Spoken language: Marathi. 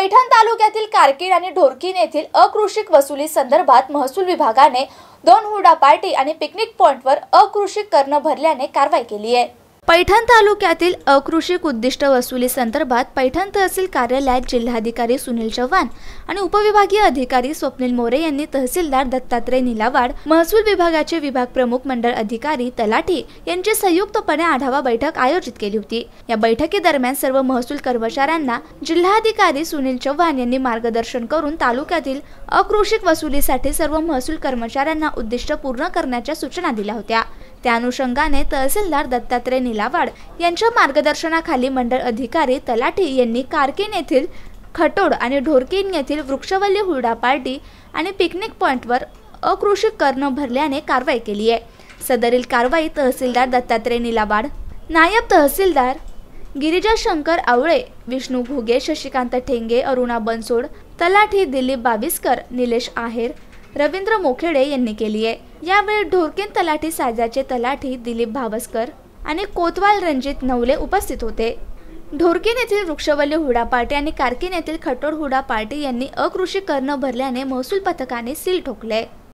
पैठण तालुक्यातील कारकीड आणि ढोरकीन येथील अकृषिक वसुली संदर्भात महसूल विभागाने दोन हुडा पार्टी आणि पिकनिक पॉइंटवर अकृषिक करणं भरल्याने कारवाई केली आहे पैठण तालुक्यातील अकृषिक उद्दिष्ट वसुली संदर्भात पैठण तहसील कार्यालयात जिल्हाधिकारी सुनील चव्हाण आणि उपविभागीय अधिकारी स्वप्नील मोरे यांनी तहसीलदार दत्तात्रय निलावाड महसूल विभागाचे विभाग प्रमुख मंडळ अधिकारी तलाठी यांची संयुक्तपणे आढावा बैठक आयोजित केली होती या बैठकीदरम्यान सर्व महसूल कर्मचाऱ्यांना जिल्हाधिकारी सुनील चव्हाण यांनी मार्गदर्शन करून तालुक्यातील अकृषिक वसुलीसाठी सर्व महसूल कर्मचाऱ्यांना उद्दिष्ट पूर्ण करण्याच्या सूचना दिल्या होत्या त्या अनुषंगाने तहसीलदार दत्तात्रय निलावाड यांच्या मार्गदर्शनाखाली मंडळ अधिकारी तलाठी यांनी कारकेन येथील खटोड आणि ढोरकेन येथील वृक्षवल्ली हुरडा पार्टी आणि पिकनिक पॉईंटवर अकृषिक कर्ण भरल्याने कारवाई केली आहे सदरील कारवाई तहसीलदार दत्तात्रय निलावाड नायब तहसीलदार गिरिजा शंकर आवळे विष्णू घुगे शशिकांत ठेंगे अरुणा बनसोड तलाठी दिलीप बाविस्कर निलेश आहेर रवींद्र मोखेडे यांनी केली आहे यावेळी ढोरकेन तलाठी साजाचे तलाठी दिलीप भावस्कर आणि कोतवाल रणजित नवले उपस्थित होते ढोरकेन येथील वृक्षवल्ली हुडा पार्टी आणि कारकीन येथील खटोड हुडा पार्टी यांनी अकृषी कर्ण भरल्याने महसूल पथकाने सील ठोकले